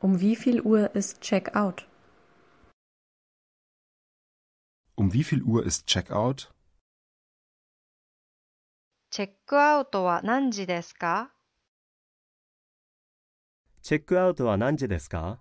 Um wie viel Uhr ist Checkout? Um wie viel Uhr ist Checkout? Checkout Checkout チェックアウトは何時ですかチェックアウトは何時ですか